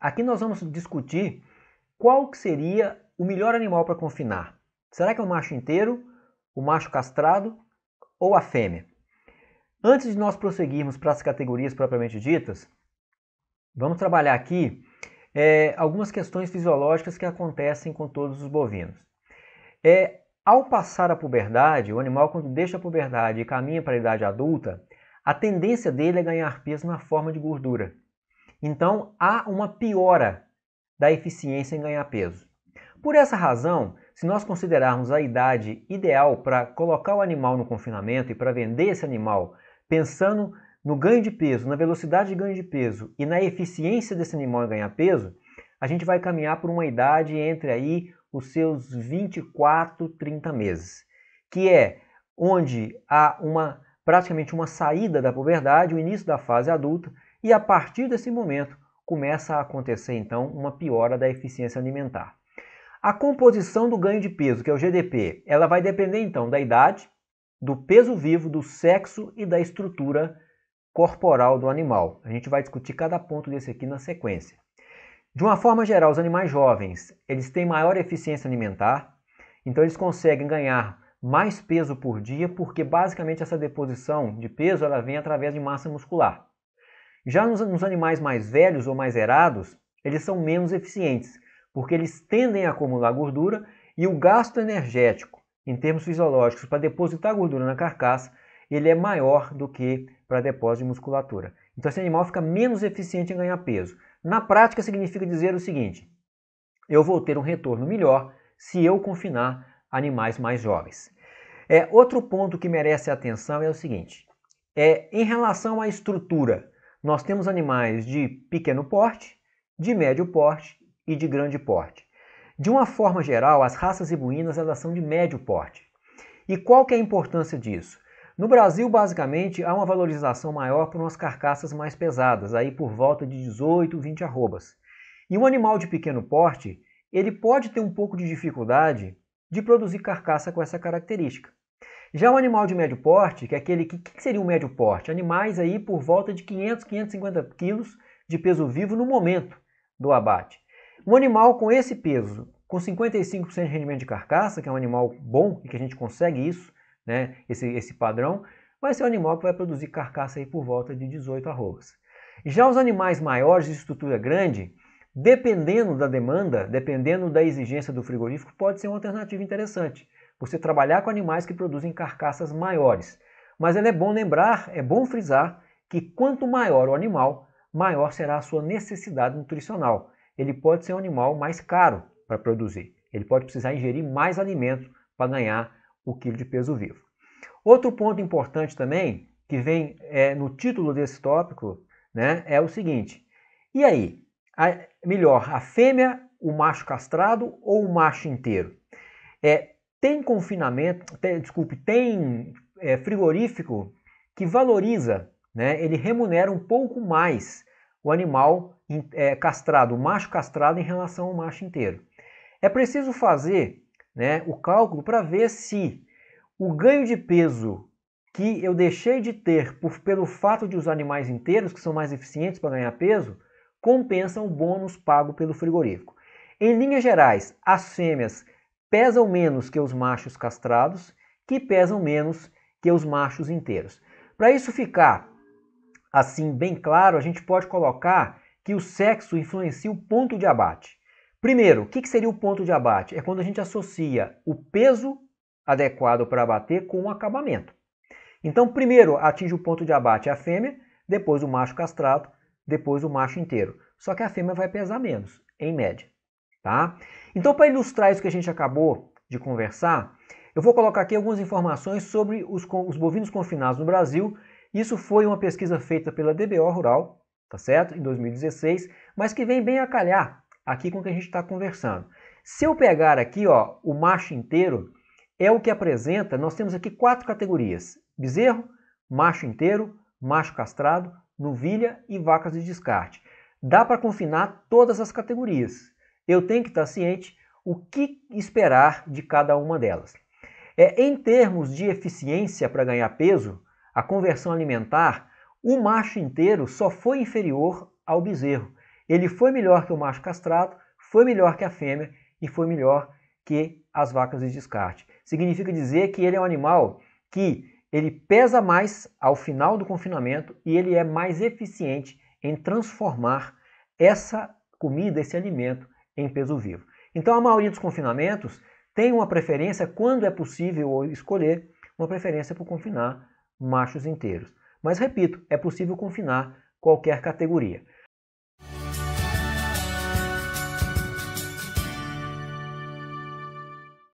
Aqui nós vamos discutir qual que seria o melhor animal para confinar. Será que é o macho inteiro, o macho castrado ou a fêmea? Antes de nós prosseguirmos para as categorias propriamente ditas, vamos trabalhar aqui é, algumas questões fisiológicas que acontecem com todos os bovinos. É, ao passar a puberdade, o animal quando deixa a puberdade e caminha para a idade adulta, a tendência dele é ganhar peso na forma de gordura. Então há uma piora da eficiência em ganhar peso. Por essa razão, se nós considerarmos a idade ideal para colocar o animal no confinamento e para vender esse animal, pensando no ganho de peso, na velocidade de ganho de peso e na eficiência desse animal em ganhar peso, a gente vai caminhar por uma idade entre aí os seus 24, 30 meses, que é onde há uma praticamente uma saída da puberdade, o início da fase adulta e a partir desse momento começa a acontecer então uma piora da eficiência alimentar. A composição do ganho de peso, que é o GDP, ela vai depender então da idade, do peso vivo, do sexo e da estrutura corporal do animal. A gente vai discutir cada ponto desse aqui na sequência. De uma forma geral, os animais jovens, eles têm maior eficiência alimentar, então eles conseguem ganhar mais peso por dia, porque basicamente essa deposição de peso ela vem através de massa muscular. Já nos, nos animais mais velhos ou mais erados, eles são menos eficientes, porque eles tendem a acumular gordura e o gasto energético, em termos fisiológicos, para depositar gordura na carcaça, ele é maior do que para depósito de musculatura. Então esse animal fica menos eficiente em ganhar peso. Na prática significa dizer o seguinte: eu vou ter um retorno melhor se eu confinar animais mais jovens. É, outro ponto que merece atenção é o seguinte: é em relação à estrutura, nós temos animais de pequeno porte, de médio porte e de grande porte. De uma forma geral, as raças ibuínas elas são de médio porte. E qual que é a importância disso? No Brasil, basicamente, há uma valorização maior para umas carcaças mais pesadas, aí por volta de 18, 20 arrobas. E um animal de pequeno porte, ele pode ter um pouco de dificuldade de produzir carcaça com essa característica. Já o animal de médio porte, que é aquele que, que seria um médio porte? Animais aí por volta de 500, 550 quilos de peso vivo no momento do abate. Um animal com esse peso, com 55% de rendimento de carcaça, que é um animal bom e que a gente consegue isso, né, esse, esse padrão, vai ser um animal que vai produzir carcaça aí por volta de 18 arrobas. Já os animais maiores de estrutura grande, dependendo da demanda, dependendo da exigência do frigorífico, pode ser uma alternativa interessante você trabalhar com animais que produzem carcaças maiores. Mas é bom lembrar, é bom frisar, que quanto maior o animal, maior será a sua necessidade nutricional. Ele pode ser um animal mais caro para produzir. Ele pode precisar ingerir mais alimento para ganhar o quilo de peso vivo. Outro ponto importante também, que vem é, no título desse tópico, né, é o seguinte. E aí, a, melhor a fêmea, o macho castrado ou o macho inteiro? É, tem confinamento, tem, desculpe, tem é, frigorífico que valoriza, né? ele remunera um pouco mais o animal é, castrado, o macho castrado em relação ao macho inteiro. É preciso fazer né, o cálculo para ver se o ganho de peso que eu deixei de ter por, pelo fato de os animais inteiros, que são mais eficientes para ganhar peso, compensam o bônus pago pelo frigorífico. Em linhas gerais, as fêmeas pesam menos que os machos castrados, que pesam menos que os machos inteiros. Para isso ficar assim bem claro, a gente pode colocar que o sexo influencia o ponto de abate. Primeiro, o que, seria o ponto de abate? É quando a gente associa o peso adequado para abater com o acabamento. Então, primeiro atinge o ponto de abate a fêmea, depois o macho castrado, depois o macho inteiro. Só que a fêmea vai pesar menos, em média tá? Então, para ilustrar isso que a gente acabou de conversar, eu vou colocar aqui algumas informações sobre os, os bovinos confinados no Brasil. Isso foi uma pesquisa feita pela DBO Rural, tá certo? Em 2016, mas que vem bem a calhar aqui com o que a gente está conversando. Se eu pegar aqui, ó, o macho inteiro, é o que apresenta, nós temos aqui quatro categorias. Bezerro, macho inteiro, macho castrado, novilha e vacas de descarte. Dá para confinar todas as categorias eu tenho que estar ciente o que esperar de cada uma delas. É, em termos de eficiência para ganhar peso, a conversão alimentar, o macho inteiro só foi inferior ao bezerro. Ele foi melhor que o macho castrado, foi melhor que a fêmea e foi melhor que as vacas de descarte. Significa dizer que ele é um animal que ele pesa mais ao final do confinamento e ele é mais eficiente em transformar essa comida, esse alimento, em peso vivo. Então, a maioria dos confinamentos tem uma preferência, quando é possível escolher, uma preferência por confinar machos inteiros. Mas, repito, é possível confinar qualquer categoria.